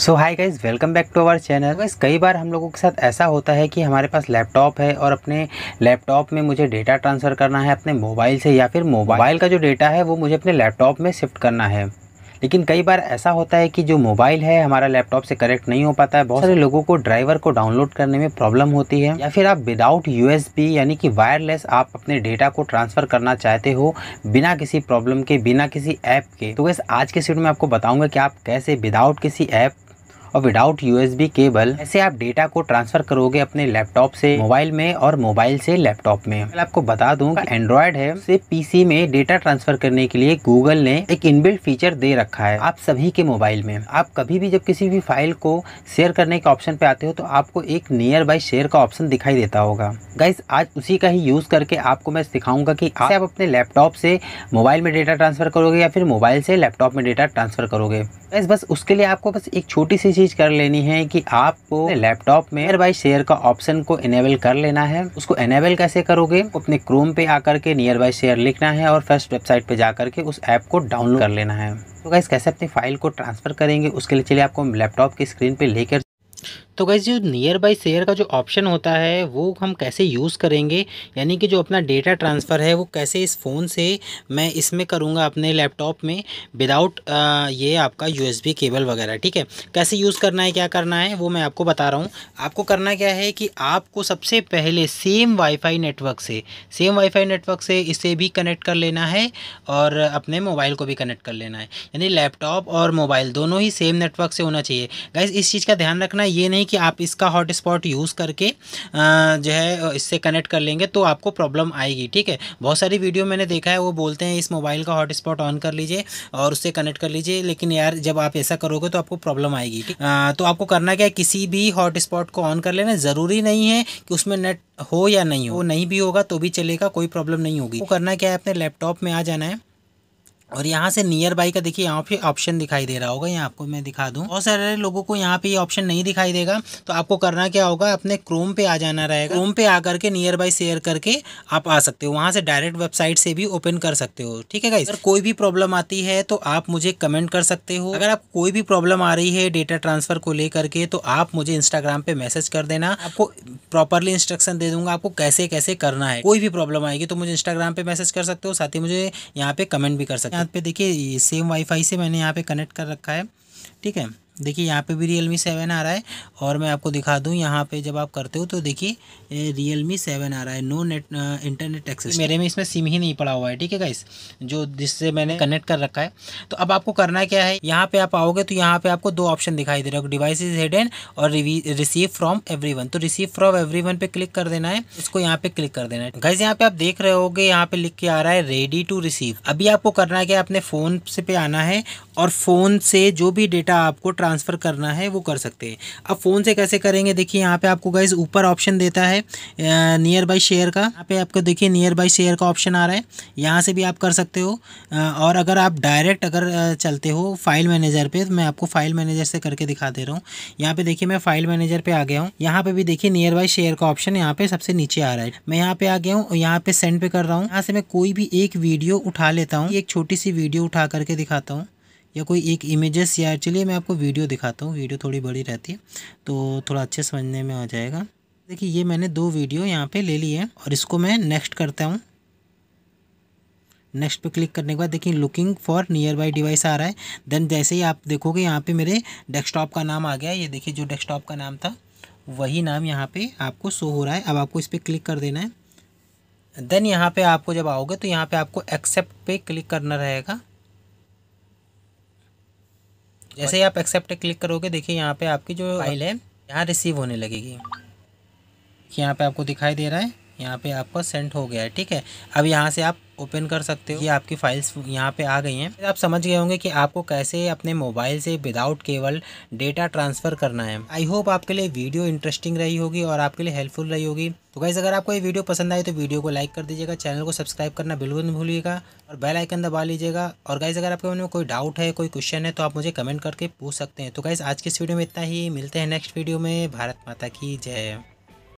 so hi guys welcome back to our channel guys कई बार हम लोगों के साथ ऐसा होता है कि हमारे पास लैपटॉप है और अपने लैपटॉप में मुझे डेटा ट्रांसफ़र करना है अपने मोबाइल से या फिर मोबाइल का जो डेटा है वो मुझे अपने लैपटॉप में शिफ्ट करना है लेकिन कई बार ऐसा होता है कि जो मोबाइल है हमारा लैपटॉप से कनेक्ट नहीं हो पाता है बहुत सारे लोगों को ड्राइवर को डाउनलोड करने में प्रॉब्लम होती है या फिर आप विदाउट यूएसबी यानी कि वायरलेस आप अपने डेटा को ट्रांसफ़र करना चाहते हो बिना किसी प्रॉब्लम के बिना किसी ऐप के तो वैसे आज के सीट में आपको बताऊँगा कि आप कैसे विदाउट किसी ऐप और विदाउट यूएसबी केबल ऐसे आप डेटा को ट्रांसफर करोगे अपने लैपटॉप से मोबाइल में और मोबाइल से लैपटॉप में आपको बता दूं कि एंड्रॉयड है उसे पीसी में डेटा ट्रांसफर करने के लिए गूगल ने एक इनबिल्ट फीचर दे रखा है आप सभी के मोबाइल में आप कभी भी जब किसी भी फाइल को शेयर करने के ऑप्शन पे आते हो तो आपको एक नियर बाय शेयर का ऑप्शन दिखाई देता होगा गाइज आज उसी का ही यूज करके आपको मैं सिखाऊंगा कि आप अपने लैपटॉप से मोबाइल में डेटा ट्रांसफर करोगे या फिर मोबाइल से लैपटॉप में डेटा ट्रांसफर करोगे बस बस उसके लिए आपको बस एक छोटी सी चीज़ कर लेनी है कि आपको लैपटॉप में नियर बाई शेयर का ऑप्शन को इनेबल कर लेना है उसको इनेबल कैसे करोगे अपने क्रोम पे आकर के नियर बाई शेयर लिखना है और फर्स्ट वेबसाइट पे जाकर के उस ऐप को डाउनलोड कर लेना है तो कैसे अपनी फाइल को ट्रांसफर करेंगे उसके लिए चलिए आपको लैपटॉप की स्क्रीन पे लेकर तो गैस जो नियर बाई शेयर का जो ऑप्शन होता है वो हम कैसे यूज़ करेंगे यानी कि जो अपना डेटा ट्रांसफ़र है वो कैसे इस फ़ोन से मैं इसमें करूँगा अपने लैपटॉप में विदाउट ये आपका यूएसबी केबल वगैरह ठीक है कैसे यूज़ करना है क्या करना है वो मैं आपको बता रहा हूँ आपको करना क्या है कि आपको सबसे पहले सेम वाईफाई नेटवर्क से सेम वाईफाई नेटवर्क से इसे भी कनेक्ट कर लेना है और अपने मोबाइल को भी कनेक्ट कर लेना है यानी लैपटॉप और मोबाइल दोनों ही सेम नेटवर्क से होना चाहिए गैस इस चीज़ का ध्यान रखना ये नहीं नहीं कि आप इसका हॉटस्पॉट यूज़ करके जो है इससे कनेक्ट कर लेंगे तो आपको प्रॉब्लम आएगी ठीक है बहुत सारी वीडियो मैंने देखा है वो बोलते हैं इस मोबाइल का हॉटस्पॉट ऑन कर लीजिए और उससे कनेक्ट कर लीजिए लेकिन यार जब आप ऐसा करोगे तो आपको प्रॉब्लम आएगी आ, तो आपको करना क्या है किसी भी हॉटस्पॉट को ऑन कर लेना ज़रूरी नहीं है कि उसमें नेट हो या नहीं हो नहीं भी होगा तो भी चलेगा कोई प्रॉब्लम नहीं होगी वो करना क्या है अपने लैपटॉप में आ जाना है और यहाँ से नियर बाई का देखिए यहाँ पे ऑप्शन दिखाई दे रहा होगा यहाँ आपको मैं दिखा दूँ बहुत सारे लोगों को यहाँ पे ये यह ऑप्शन नहीं दिखाई देगा तो आपको करना क्या होगा अपने क्रोम पे आ जाना रहेगा क्रोम पे आकर के नियर बाई शेयर करके आप आ सकते हो वहाँ से डायरेक्ट वेबसाइट से भी ओपन कर सकते हो ठीक है अगर कोई भी प्रॉब्लम आती है तो आप मुझे कमेंट कर सकते हो अगर आप कोई भी प्रॉब्लम आ रही है डेटा ट्रांसफर को लेकर के तो आप मुझे इंस्टाग्राम पे मैसेज कर देना आपको प्रॉपरली इंस्ट्रक्शन दे दूंगा आपको कैसे कैसे करना है कोई भी प्रॉब्लम आएगी तो मुझे इंस्टाग्राम पे मैसेज कर सकते हो साथ ही मुझे यहाँ पे कमेंट भी कर सकते हो यहाँ पे देखिए सेम वाईफाई से मैंने यहाँ पे कनेक्ट कर रखा है ठीक है देखिए यहाँ पे भी रियल मी सेवन आ रहा है और मैं आपको दिखा दूँ यहाँ पे जब आप करते हो तो देखिए रियल मी सेवन आ रहा है नो नेट इंटरनेट एक्सेस मेरे में इसमें सिम ही नहीं पड़ा हुआ है ठीक है गाइस जो जिससे मैंने कनेक्ट कर रखा है तो अब आपको करना क्या है यहाँ पे आप आओगे तो यहाँ पे आपको दो ऑप्शन दिखाई दे रहा हो डिवाइस इज हिडन और रिसीव फ्रॉम एवरी तो रिसीव फ्रॉम एवरी पे क्लिक कर देना है इसको यहाँ पे क्लिक कर देना है गाइज यहाँ पे आप देख रहे हो यहाँ पे लिख के आ रहा है रेडी टू रिसीव अभी आपको करना क्या है अपने फ़ोन से पे आना है और फ़ोन से जो भी डेटा आपको ट्रांसफ़र करना है वो कर सकते हैं अब फ़ोन से कैसे करेंगे देखिए यहाँ पे आपको गाइज ऊपर ऑप्शन देता है नियर बाई शेयर का यहाँ पे आपको देखिए नियर बाई शेयर का ऑप्शन आ रहा है यहाँ से भी आप कर सकते हो और अगर आप डायरेक्ट अगर चलते हो फाइल मैनेजर पर तो मैं आपको फाइल मैनेजर से करके दिखा दे रहा हूँ यहाँ पर देखिए मैं फाइल मैनेजर पर आ गया हूँ यहाँ पर भी देखिए नियर बाई शेयर का ऑप्शन यहाँ पर सबसे नीचे आ रहा है मैं यहाँ पर आ गया हूँ यहाँ पर सेंड पे कर रहा हूँ यहाँ से मैं कोई भी एक वीडियो उठा लेता हूँ एक छोटी सी वीडियो उठा करके दिखाता हूँ या कोई एक इमेजेस या चलिए मैं आपको वीडियो दिखाता हूँ वीडियो थोड़ी बड़ी रहती है तो थोड़ा अच्छे समझने में आ जाएगा देखिए ये मैंने दो वीडियो यहाँ पे ले ली है और इसको मैं नेक्स्ट करता हूँ नेक्स्ट पे क्लिक करने के बाद देखिए लुकिंग फॉर नियर बाई डिवाइस आ रहा है देन जैसे ही आप देखोगे यहाँ पर मेरे डेस्कटॉप का नाम आ गया ये देखिए जो डेस्कटॉप का नाम था वही नाम यहाँ पर आपको शो हो रहा है अब आपको इस पर क्लिक कर देना है देन यहाँ पर आपको जब आओगे तो यहाँ पर आपको एक्सेप्ट पे क्लिक करना रहेगा जैसे ही आप एक्सेप्ट क्लिक करोगे देखिए यहाँ पे आपकी जो फाइल है यहाँ रिसीव होने लगेगी यहाँ पे आपको दिखाई दे रहा है यहाँ पे आपका सेंड हो गया है ठीक है अब यहाँ से आप ओपन कर सकते हो ये आपकी फाइल्स यहाँ पे आ गई हैं आप समझ गए होंगे कि आपको कैसे अपने मोबाइल से विदाउट केवल डेटा ट्रांसफ़र करना है आई होप आपके लिए वीडियो इंटरेस्टिंग रही होगी और आपके लिए हेल्पफुल रही होगी तो गाइज़ अगर आपको ये वीडियो पसंद आए तो वीडियो को लाइक कर दीजिएगा चैनल को सब्सक्राइब करना बिल्कुल नहीं भूलिएगा और बेल आइकन दबा लीजिएगा और गाइज़ अगर आपके मन में कोई डाउट है कोई क्वेश्चन है तो आप मुझे कमेंट करके पूछ सकते हैं तो गाइज़ आज के इस वीडियो में इतना ही मिलते हैं नेक्स्ट वीडियो में भारत माता की जय